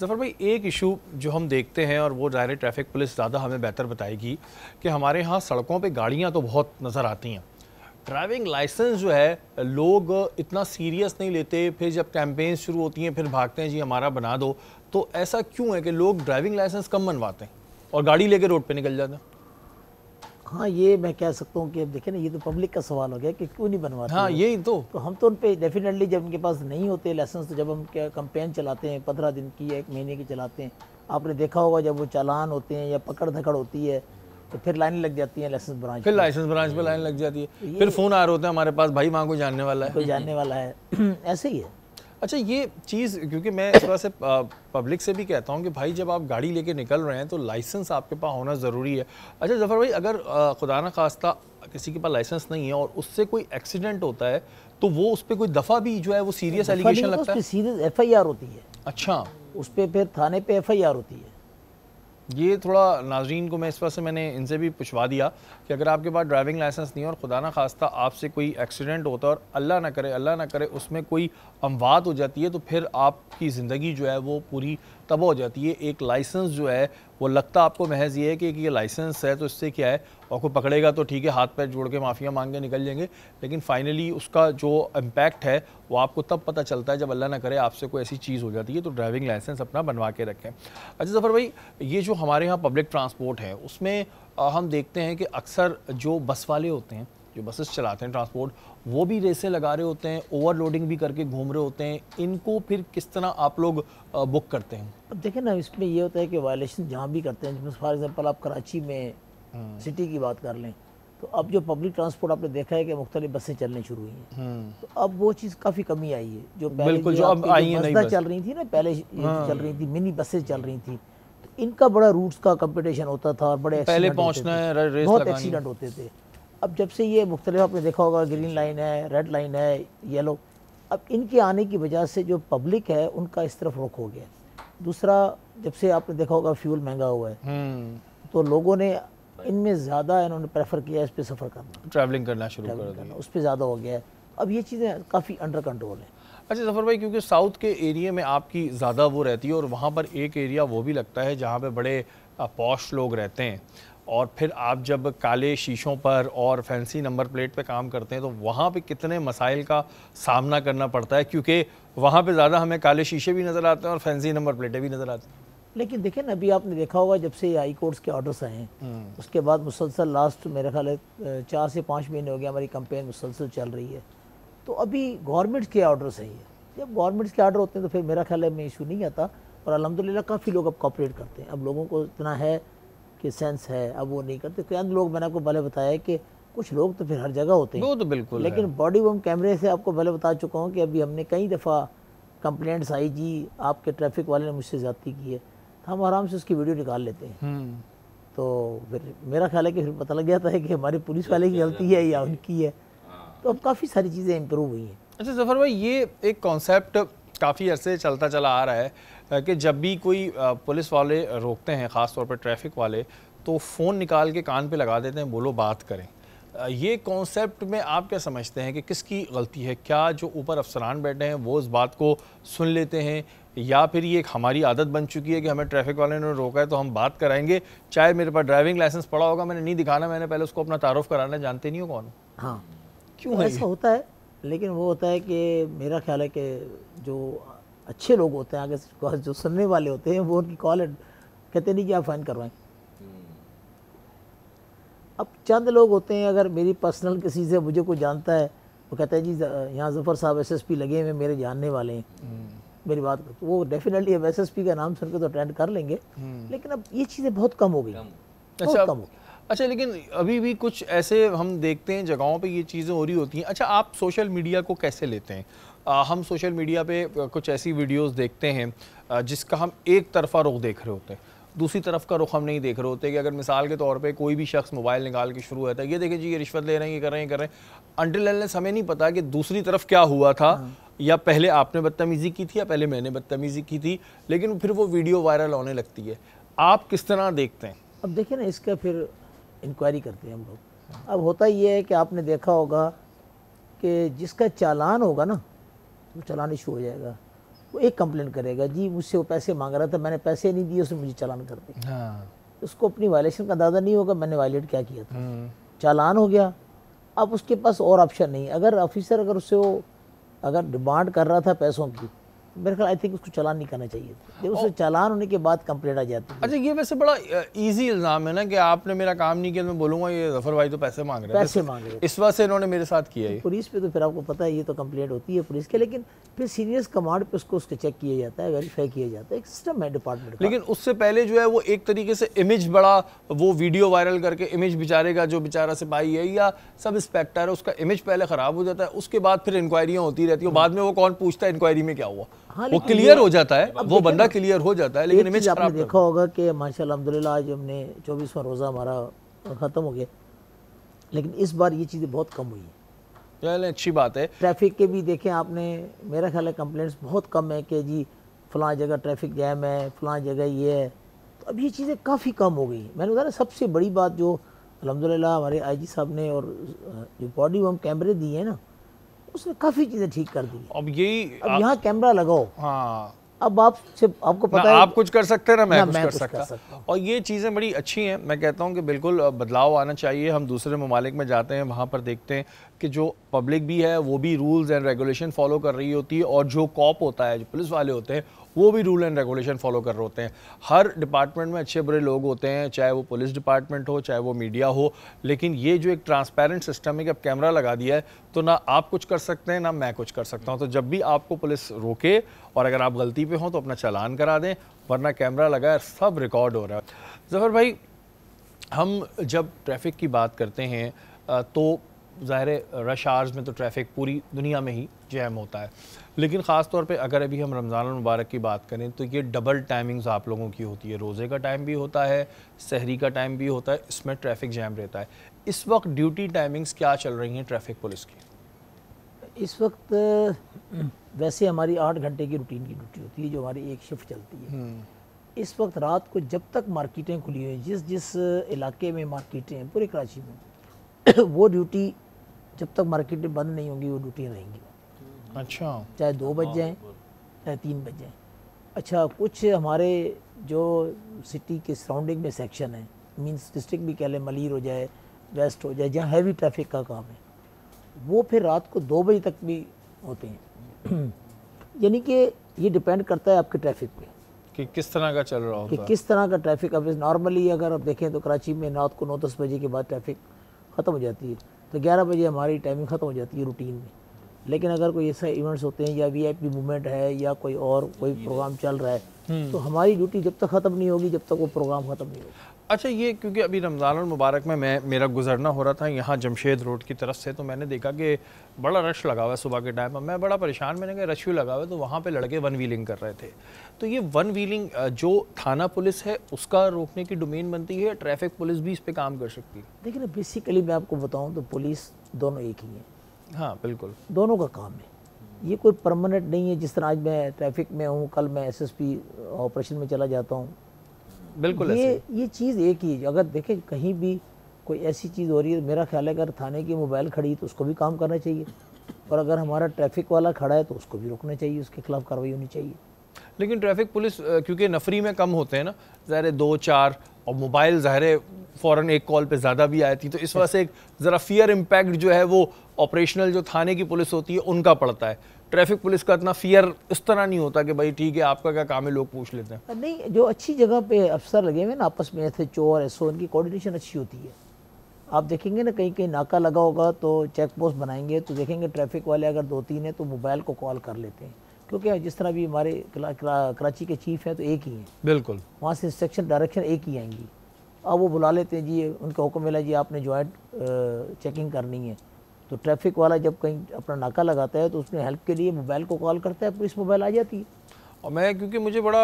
जफर भाई एक इशू जो हम देखते हैं और वो ज़ाहिर ट्रैफिक पुलिस ज़्यादा हमें बेहतर बताएगी कि हमारे यहाँ सड़कों पे गाड़ियाँ तो बहुत नज़र आती हैं ड्राइविंग लाइसेंस जो है लोग इतना सीरियस नहीं लेते फिर जब कैंपेन शुरू होती हैं फिर भागते हैं जी हमारा बना दो तो ऐसा क्यों है कि लोग ड्राइविंग लाइसेंस कम बनवाते हैं और गाड़ी लेके रोड पर निकल जाते हैं हाँ ये मैं कह सकता हूँ कि अब देखे ना ये तो पब्लिक का सवाल हो गया कि क्यों नहीं बनवाते हाँ यही तो तो हम तो उन पर डेफिनेटली जब उनके पास नहीं होते लाइसेंस तो जब हम क्या कंपेन चलाते हैं पंद्रह दिन की या एक महीने की चलाते हैं आपने देखा होगा जब वो चालान होते हैं या पकड़ धकड़ होती है तो फिर लाइन लग जाती है लाइसेंस तो ब्रांच फिर लाइसेंस ब्रांच पर लाइन लग जाती है फिर फ़ोन आ रहे होते हैं हमारे पास भाई वहाँ को जानने वाला है कोई जानने वाला है ऐसे ही है अच्छा ये चीज़ क्योंकि मैं इस तरह से पब्लिक से भी कहता हूँ कि भाई जब आप गाड़ी लेके निकल रहे हैं तो लाइसेंस आपके पास होना ज़रूरी है अच्छा जफ़र भाई अगर खुदा न खास्ता किसी के पास लाइसेंस नहीं है और उससे कोई एक्सीडेंट होता है तो वो उस पर कोई दफ़ा भी जो है वो सीरियस एलिगेशन लगता है सीरियस एफ होती है अच्छा उस पर फिर थाने पर एफ होती है ये थोड़ा नाजरीन को मैं इस वजह से मैंने इनसे भी पूछवा दिया कि अगर आपके पास ड्राइविंग लाइसेंस नहीं और खुदा ना खास्ता आपसे कोई एक्सीडेंट होता है और अल्लाह ना करे अल्लाह ना करे उसमें कोई अमवात हो जाती है तो फिर आपकी ज़िंदगी जो है वो पूरी तबाह हो जाती है एक लाइसेंस जो है वो लगता आपको महज ये है कि ये लाइसेंस है तो इससे क्या है और कोई पकड़ेगा तो ठीक है हाथ पैर जोड़ के माफ़िया मांग के निकल जाएंगे लेकिन फाइनली उसका जो इम्पैक्ट है वो आपको तब पता चलता है जब अल्लाह ना करे आपसे कोई ऐसी चीज़ हो जाती है तो ड्राइविंग लाइसेंस अपना बनवा के रखें अच्छा जफ़र भाई ये जो हमारे यहाँ पब्लिक ट्रांसपोर्ट है उसमें हम देखते हैं कि अक्सर जो बस वाले होते हैं जो बसेस चलाते हैं ट्रांसपोर्ट वो भी रेसें लगा रहे होते हैं ओवरलोडिंग भी करके घूम रहे होते हैं इनको फिर किस तरह आप लोग बुक करते हैं अब देखें ना इसमें ये होता है कि वायलेशन जहाँ भी करते हैं फॉर एग्ज़ाम्पल आप कराची में सिटी हम्म। की बात कर लें तो अब जो पब्लिक ट्रांसपोर्ट आपने देखा है कि मुख्तलि बसें चलने शुरू हुई हैं हम्म। तो अब वो चीज़ काफ़ी कमी आई है जो पहले जो, जो अब आई है चल रही थी ना पहले हाँ। चल रही थी मिनी बसें चल रही थी तो इनका बड़ा रूट्स का कंपटीशन होता था और बड़े पहले पहुंचना है बहुत एक्सीडेंट होते थे अब जब से ये मुख्तलिफ आपने देखा होगा ग्रीन लाइन है रेड लाइन है येलो अब इनके आने की वजह से जो पब्लिक है उनका इस तरफ रुख हो गया दूसरा जब से आपने देखा होगा फ्यूल महंगा हुआ है हम्म। तो लोगों ने इनमें ज़्यादा इन्होंने प्रेफर किया इस पर सफ़र करना ट्रैवलिंग करना शुरू कर दिया उस पर ज़्यादा हो गया है अब ये चीज़ें काफ़ी अंडर कंट्रोल है अच्छा जफर भाई क्योंकि साउथ के एरिया में आपकी ज़्यादा वो रहती है और वहाँ पर एक एरिया वो भी लगता है जहाँ पर बड़े पॉश लोग रहते हैं और फिर आप जब काले शीशों पर और फैंसी नंबर प्लेट पे काम करते हैं तो वहाँ पे कितने मसाइल का सामना करना पड़ता है क्योंकि वहाँ पे ज़्यादा हमें काले शीशे भी नज़र आते हैं और फैंसी नंबर प्लेटें भी नज़र आती हैं लेकिन देखें अभी आपने देखा होगा जब से आई कोर्ट्स के ऑर्डर्स आए हैं हम्म। उसके बाद मुसलसल लास्ट मेरे ख्याल है चार से पाँच महीने हो गए हमारी कंपेन मुसलसल चल रही है तो अभी गवर्नमेंट्स के ऑर्डर्स है जब गवर्नमेंट्स के ऑर्डर होते हैं तो फिर मेरा ख्याल है मैं इशू नहीं आता और अलहमदिल्ला काफ़ी लोग अब कॉपरेट करते हैं अब लोगों को इतना है कि सेंस है अब वो नहीं करते कई लोग मैंने आपको पहले बताया कि कुछ लोग तो फिर हर जगह होते हैं वो तो बिल्कुल लेकिन बॉडी वम कैमरे से आपको पहले बता चुका हूँ कि अभी हमने कई दफ़ा कंप्लेंट्स आई जी आपके ट्रैफिक वाले ने मुझसे ज़्यादा की है तो हम आराम से उसकी वीडियो निकाल लेते हैं हम्म। तो फिर मेरा ख्याल है कि फिर पता लग गया था कि हमारी पुलिस वाले की गलती है या उनकी है तो अब काफ़ी सारी चीज़ें इम्प्रूव हुई हैं अच्छा जफर भाई ये एक कॉन्सेप्ट काफ़ी अरसे चलता चला आ रहा है कि जब भी कोई पुलिस वाले रोकते हैं ख़ास तौर पर ट्रैफिक वाले तो फ़ोन निकाल के कान पे लगा देते हैं बोलो बात करें ये कॉन्सेप्ट में आप क्या समझते हैं कि किसकी गलती है क्या जो ऊपर अफसरान बैठे हैं वो इस बात को सुन लेते हैं या फिर ये एक हमारी आदत बन चुकी है कि हमें ट्रैफिक वाले ने रोका है तो हम बात कराएंगे चाहे मेरे पास ड्राइविंग लाइसेंस पड़ा होगा मैंने नहीं दिखाना मैंने पहले उसको अपना तारफ़ कराना जानते नहीं हो कौन हाँ क्यों ऐसा होता है लेकिन वो होता है कि मेरा ख्याल है कि जो अच्छे लोग होते हैं आगे जो सुनने वाले होते हैं वो उनकी कॉल कहते नहीं कि आप फ़ाइन करवाएं हम्म। अब चंद लोग होते हैं अगर मेरी पर्सनल किसी से मुझे कोई जानता है वो कहते हैं जी यहाँ जफ़र साहब एसएसपी लगे हुए मेरे जानने वाले हैं हम्म। मेरी बात तो वो डेफिनेटली अब एसएसपी का नाम सुनकर तो अटेंड कर लेंगे हम्म। लेकिन अब ये चीज़ें बहुत कम हो गई अच्छा कम हो गई अच्छा लेकिन अभी भी कुछ ऐसे हम देखते हैं जगहों पे ये चीज़ें हो रही होती हैं अच्छा आप सोशल मीडिया को कैसे लेते हैं हम सोशल मीडिया पे कुछ ऐसी वीडियोस देखते हैं जिसका हम एक तरफा रुख देख रहे होते हैं दूसरी तरफ का रुख हम नहीं देख रहे होते कि अगर मिसाल के तौर पे कोई भी शख्स मोबाइल निकाल के शुरू होता है ये देखें जी ये रिश्वत ले रहे हैं ये कर रहे हैं कर रहे हैं अनटिल एनलेस हमें नहीं पता कि दूसरी तरफ क्या हुआ था हाँ। या पहले आपने बदतमीज़ी की थी या पहले मैंने बदतमीज़ी की थी लेकिन फिर वो वीडियो वायरल होने लगती है आप किस तरह देखते हैं अब देखिए ना इसका फिर इंक्वायरी करते हैं हम लोग अब होता ये है कि आपने देखा होगा कि जिसका चालान होगा ना तो चलान इशू हो जाएगा वो एक कंप्लेन करेगा जी मुझसे वो पैसे मांग रहा था मैंने पैसे नहीं दिए उसने मुझे चालान कर दिया हाँ। उसको अपनी वायलेशन का अंदाजा नहीं होगा मैंने वायलेट क्या किया था हम्म। चालान हो गया अब उसके पास और ऑप्शन नहीं अगर ऑफिसर अगर उससे वो अगर डिमांड कर रहा था पैसों की मेरे ख्याल आई थिंक उसको चालान नहीं करना चाहिए उससे चालान होने के बाद कंप्लेंट आ जाती है अच्छा ये वैसे बड़ा इजी इल्ज़ाम है ना कि आपने मेरा काम नहीं किया तो मैं बोलूँगा ये जफर भाई तो पैसे मांग रहे हैं पैसे मांग रहे हैं इस वजह से इन्होंने मेरे साथ किया है पुलिस पे तो फिर आपको पता है ये तो कंप्लेंट होती है पुलिस के लेकिन फिर सीनियर्स कमांड पर उसको उसके चेक किया जाता है वेरीफाई किया जाता है एक सिस्टम है डिपार्टमेंट लेकिन उससे पहले जो है वो एक तरीके से इमेज बड़ा वो वीडियो वायरल करके इमेज बेचारे का जो बेचारा सिपाही है या सब इंस्पेक्टर है उसका इमेज पहले ख़राब हो जाता है उसके बाद फिर इंक्वायरियाँ होती रहती है बाद में वो कौन पूछता है इंक्वायरी में क्या हुआ हाँ, वो क्लियर हो जाता है वो बंदा क्लियर हो जाता है लेकिन इमेज आपने देखा होगा कि माशा अलहमदिल्ला आज हमने चौबीसवा रोज़ा हमारा ख़त्म हो गया लेकिन इस बार ये चीज़ें बहुत कम हुई हैं चलें अच्छी बात है ट्रैफिक के भी देखें आपने मेरा ख्याल है कंप्लेंट्स बहुत कम है कि जी फलां जगह ट्रैफिक जैम है फलां जगह ये है तो अब ये चीज़ें काफ़ी कम हो गई मैंने बताया सबसे बड़ी बात जो अलहमदिल्ला हमारे आई साहब ने और जो बॉडी वम कैमरे दिए हैं ना उसने काफ़ी चीज़ें ठीक कर दी अब यही अब यहाँ कैमरा लगाओ हाँ अब आप सिर्फ आपको पता है आप कुछ कर सकते हैं ना मैं ना, कुछ, मैं कर, कुछ सकता। कर सकता और ये चीज़ें बड़ी अच्छी हैं मैं कहता हूँ कि बिल्कुल बदलाव आना चाहिए हम दूसरे ममालिक में जाते हैं वहां पर देखते हैं कि जो पब्लिक भी है वो भी रूल्स एंड रेगुलेशन फॉलो कर रही होती है और जो कॉप होता है जो पुलिस वाले होते हैं वो भी रूल एंड रेगुलेशन फॉलो कर रहे होते हैं हर डिपार्टमेंट में अच्छे बुरे लोग होते हैं चाहे वो पुलिस डिपार्टमेंट हो चाहे वो मीडिया हो लेकिन ये जो एक ट्रांसपेरेंट सिस्टम है कि अब कैमरा लगा दिया है तो ना आप कुछ कर सकते हैं ना मैं कुछ कर सकता हूँ तो जब भी आपको पुलिस रोके और अगर आप गलती पे हों तो अपना चालान करा दें वरना कैमरा लगा सब रिकॉर्ड हो रहा है जफर भाई हम जब ट्रैफिक की बात करते हैं तो ज़ाहिर रश आवर्स में तो ट्रैफिक पूरी दुनिया में ही जैम होता है लेकिन ख़ास तौर पे अगर अभी हम रमज़ान मुबारक की बात करें तो ये डबल टाइमिंग्स आप लोगों की होती है रोज़े का टाइम भी होता है सहरी का टाइम भी होता है इसमें ट्रैफिक जैम रहता है इस वक्त ड्यूटी टाइमिंग्स क्या चल रही हैं ट्रैफिक पुलिस की इस वक्त वैसे हमारी आठ घंटे की रूटीन की ड्यूटी होती है जो हमारी एक शिफ्ट चलती है हम्म। इस वक्त रात को जब तक मार्केटें खुली हुई जिस जिस इलाके में मार्केटें हैं पूरे कराची में वो ड्यूटी जब तक मार्केटें बंद नहीं होंगी वो ड्यूटी रहेंगी अच्छा चाहे दो बज जाएँ हाँ, चाहे तीन बज जाएँ अच्छा कुछ हमारे जो सिटी के सराउंडिंग में सेक्शन है मीन्स डिस्ट्रिक्ट भी कह लें मलिर हो जाए वेस्ट हो जाए जहाँ हैवी ट्रैफिक का काम है वो फिर रात को दो बजे तक भी होते हैं यानी कि ये डिपेंड करता है आपके ट्रैफिक पे कि किस तरह का चल रहा होता कि किस तरह का ट्रैफिक अब नॉर्मली अगर आप देखें तो कराची में रात को नौ दस बजे के बाद ट्रैफिक ख़त्म हो जाती है तो ग्यारह बजे हमारी टाइमिंग ख़त्म हो जाती है रूटीन में लेकिन अगर कोई ऐसे इवेंट्स होते हैं या वी आई पी मूवमेंट है या कोई और कोई प्रोग्राम चल रहा है हम्म। तो हमारी ड्यूटी जब तक ख़त्म नहीं होगी जब तक वो प्रोग्राम ख़त्म नहीं होगा अच्छा ये क्योंकि अभी रमज़ान मुबारक में मैं मेरा गुजरना हो रहा था यहाँ जमशेद रोड की तरफ से तो मैंने देखा कि बड़ा रश लगा हुआ है सुबह के टाइम पर मैं बड़ा परेशान मैंने कहा रश भी लगा हुआ है तो वहाँ पे लड़के वन व्हीलिंग कर रहे थे तो ये वन व्हीलिंग जो थाना पुलिस है उसका रोकने की डोमेन बनती है ट्रैफिक पुलिस भी इस पर काम कर सकती है देखिए बेसिकली मैं आपको बताऊँ तो पुलिस दोनों एक ही है हाँ बिल्कुल दोनों का काम है ये कोई परमानेंट नहीं है जिस तरह आज मैं ट्रैफिक में हूँ कल मैं एसएसपी ऑपरेशन में चला जाता हूँ बिल्कुल ये ये चीज़ एक ही अगर देखें कहीं भी कोई ऐसी चीज़ हो रही है मेरा ख्याल है अगर थाने की मोबाइल खड़ी तो उसको भी काम करना चाहिए और अगर हमारा ट्रैफिक वाला खड़ा है तो उसको भी रोकना चाहिए उसके खिलाफ कार्रवाई होनी चाहिए लेकिन ट्रैफिक पुलिस क्योंकि नफरी में कम होते हैं ना ज़ाहिर दो चार और मोबाइल ज़ाहिर फ़ौर एक कॉल पे ज़्यादा भी आती तो इस वजह से एक ज़रा फियर इम्पैक्ट जो है वो ऑपरेशनल जो थाने की पुलिस होती है उनका पड़ता है ट्रैफिक पुलिस का इतना फियर इस तरह नहीं होता कि भाई ठीक है आपका क्या काम है लोग पूछ लेते हैं नहीं जो अच्छी जगह पे अफसर लगे हुए ना आपस में ऐसे चोर ऐसो उनकी कोऑर्डिनेशन अच्छी होती है आप देखेंगे ना कहीं कहीं नाका लगा होगा तो चेक पोस्ट बनाएंगे तो देखेंगे ट्रैफिक वाले अगर दो तीन है तो मोबाइल को कॉल कर लेते हैं क्योंकि जिस तरह भी हमारे कराची के चीफ हैं तो एक ही हैं बिल्कुल वहाँ से सेक्शन डायरेक्शन एक ही आएंगी अब वो बुला लेते हैं जी उनका हुक्म मिला जी आपने जॉइंट चेकिंग करनी है तो ट्रैफिक वाला जब कहीं अपना नाका लगाता है तो उसने हेल्प के लिए मोबाइल को कॉल करता है पुलिस मोबाइल आ जाती है और मैं क्योंकि मुझे बड़ा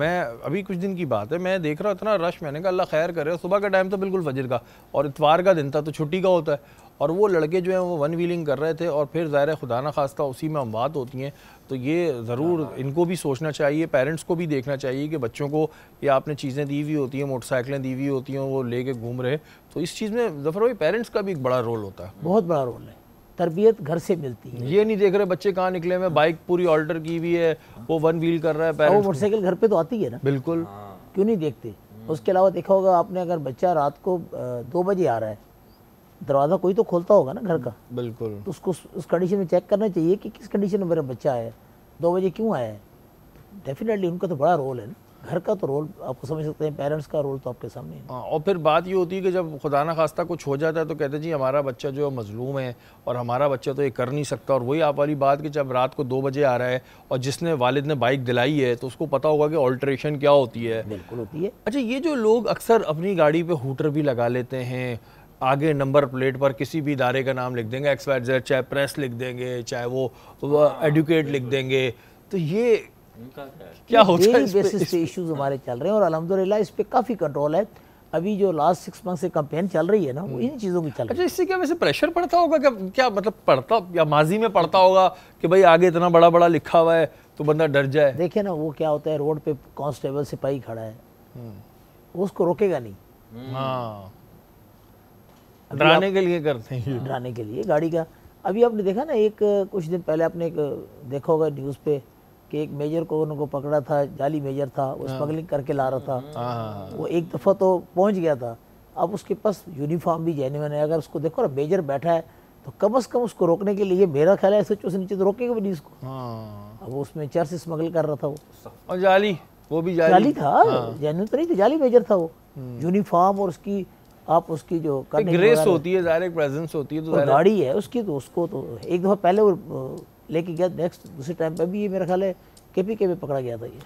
मैं अभी कुछ दिन की बात है मैं देख रहा हूँ इतना रश मैंने कहा अल्लाह खैर करे सुबह का टाइम तो बिल्कुल फजर का और इतवार का दिन था तो छुट्टी का होता है और वो लड़के जो हैं वो वन व्हीलिंग कर रहे थे और फिर ज़ाहिर खुदा ना खास्ता उसी में अमवात होती हैं तो ये ज़रूर हाँ, हाँ। इनको भी सोचना चाहिए पेरेंट्स को भी देखना चाहिए कि बच्चों को ये आपने चीज़ें दी हुई होती हैं मोटरसाइकिलें दी हुई होती हैं वो ले कर घूम रहे तो इस चीज़ में जफर भाई पेरेंट्स का भी एक बड़ा रोल होता है बहुत बड़ा रोल है तरबियत घर से मिलती है ये नहीं देख रहे बच्चे कहाँ निकले हुए बाइक पूरी ऑल्टर की हुई है वो वन व्हील कर रहा है वो मोटरसाइकिल घर पर तो आती है ना बिल्कुल क्यों नहीं देखते हम्म। उसके अलावा देखा होगा आपने अगर बच्चा रात को दो बजे आ रहा है दरवाज़ा कोई तो खोलता होगा ना घर का बिल्कुल तो उसको उस कंडीशन में चेक करना चाहिए कि किस कंडीशन में मेरा बच्चा आया दो बजे क्यों आया है डेफिनेटली उनका तो बड़ा रोल है ना घर का तो रोल आपको समझ सकते हैं पेरेंट्स का रोल तो आपके सामने है हाँ, और फिर बात ये होती है कि जब खुदा ना खास्ता कुछ हो जाता है तो कहते हैं जी हमारा बच्चा जो है मजलूम है और हमारा बच्चा तो ये कर नहीं सकता और वही आप वाली बात कि जब रात को दो बजे आ रहा है और जिसने वालिद ने बाइक दिलाई है तो उसको पता होगा कि ऑल्ट्रेशन क्या होती है बिल्कुल होती है अच्छा ये जो लोग अक्सर अपनी गाड़ी पर हूटर भी लगा लेते हैं आगे नंबर प्लेट पर किसी भी इदारे का नाम लिख देंगे एक्स वाई जेड चाहे प्रेस लिख देंगे चाहे वो एडुकेट लिख देंगे तो ये क्या होता है बेसिस पे इश्यूज हमारे चल रहे हैं और अलहमदिल्ला इस पर काफ़ी कंट्रोल है अभी जो लास्ट सिक्स मंथ से कंपेन चल रही है ना वो इन चीज़ों की चल अच्छा इससे क्या वैसे प्रेशर पड़ता होगा क्या क्या मतलब पड़ता या माजी में पड़ता होगा कि भाई आगे इतना बड़ा बड़ा लिखा हुआ है तो बंदा डर जाए देखिए ना वो क्या होता है रोड पे कांस्टेबल सिपाही खड़ा है हम्म। उसको रोकेगा नहीं हाँ डराने के लिए करते हैं डराने के लिए गाड़ी का अभी आपने देखा ना एक कुछ दिन पहले आपने एक देखा होगा न्यूज़ पे कि एक मेजर को उनको पकड़ा था जाली मेजर था वो हाँ। स्मगलिंग करके ला रहा था हाँ, हाँ, वो एक दफ़ा तो पहुंच गया था अब उसके पास यूनिफॉर्म भी जैन है अगर उसको देखो ना मेजर बैठा है तो कम अज़ कम उसको रोकने के लिए मेरा ख्याल है सोचो नीचे तो रोकेगा भी नहीं उसको अब उसमें चर से स्मगल कर रहा था वो और जाली वो भी जाली, जाली था हाँ। जेन्यून तो नहीं था जाली मेजर था वो हम्म। यूनिफॉर्म और उसकी आप उसकी जो ग्रेस होती है ज़ाहिर प्रेजेंस होती है तो, गाड़ी है उसकी तो उसको तो एक दफ़ा पहले वो लेके गया नेक्स्ट दूसरे टाइम पे भी ये मेरा ख्याल है के के में पकड़ा गया था ये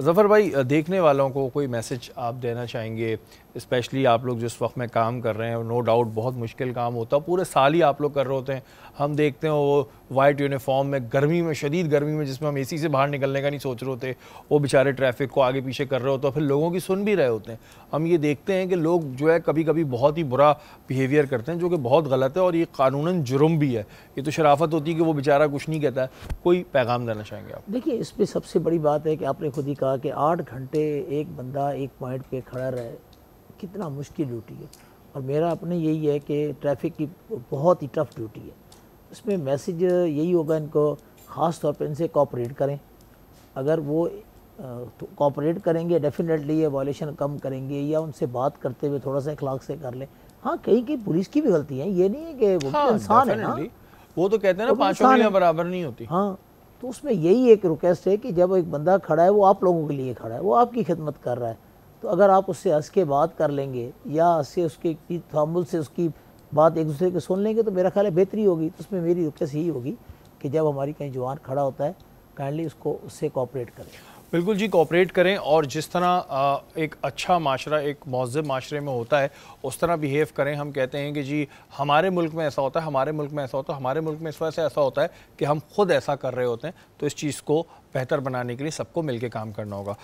ज़फ़र भाई देखने वालों को कोई मैसेज आप देना चाहेंगे स्पेशली आप लोग जिस वक्त में काम कर रहे हैं नो डाउट बहुत मुश्किल काम होता है पूरे साल ही आप लोग कर रहे होते हैं हम देखते हैं वो वाइट यूनिफॉर्म में गर्मी में शदीद गर्मी में जिसमें हम एसी से बाहर निकलने का नहीं सोच रहे होते वो बेचारे ट्रैफिक को आगे पीछे कर रहे होते हैं फिर लोगों की सुन भी रहे होते हैं हम ये देखते हैं कि लोग जो है कभी कभी बहुत ही बुरा बिहेवियर करते हैं जो कि बहुत गलत है और ये कानून जुर्म भी है ये तो शराफत होती है कि वो बेचारा कुछ नहीं कहता कोई पैगाम देना चाहेंगे आप देखिए इस पर सबसे बड़ी बात है कि आपने खुद ही कहा कि आठ घंटे एक बंदा एक पॉइंट पे खड़ा रहे कितना मुश्किल ड्यूटी है और मेरा अपने यही है कि ट्रैफिक की बहुत ही टफ ड्यूटी है उसमें मैसेज यही होगा इनको ख़ास तौर पर इनसे कॉपरेट करें अगर वो तो कॉपरेट करेंगे डेफिनेटली ये वॉलेशन कम करेंगे या उनसे बात करते हुए थोड़ा सा इखलाक से कर लें हाँ कहीं कहीं पुलिस की भी गलती है ये नहीं है कि वो हाँ, इंसान है ना हाँ। वो तो कहते हैं ना पाँच बराबर नहीं होती हाँ तो उसमें यही एक रिक्वेस्ट है कि जब एक बंदा खड़ा है वो आप लोगों के लिए खड़ा है वो आपकी खिदमत कर रहा है तो अगर आप उससे हंस के बात कर लेंगे या हंस से उसके थामुल से उसकी बात एक दूसरे के सुन लेंगे तो मेरा ख्याल है बेहतरी होगी तो उसमें मेरी रिक्वेस्ट यही होगी कि जब हमारी कहीं जवान खड़ा होता है काइंडली उसको उससे कॉपरेट करें बिल्कुल जी कोऑपरेट करें और जिस तरह एक अच्छा माशरा एक महजब माशरे में होता है उस तरह बिहेव करें हम कहते हैं कि जी हमारे मुल्क में ऐसा होता है हमारे मुल्क में ऐसा होता है हमारे मुल्क में इस वजह से ऐसा होता है कि हम खुद ऐसा कर रहे होते हैं तो इस चीज़ को बेहतर बनाने के लिए सबको मिलकर काम करना होगा